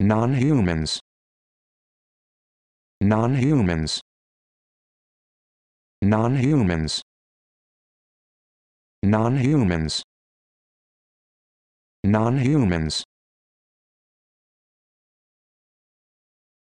Non-humans. Non-humans. Non-humans. Non-humans. Non-humans.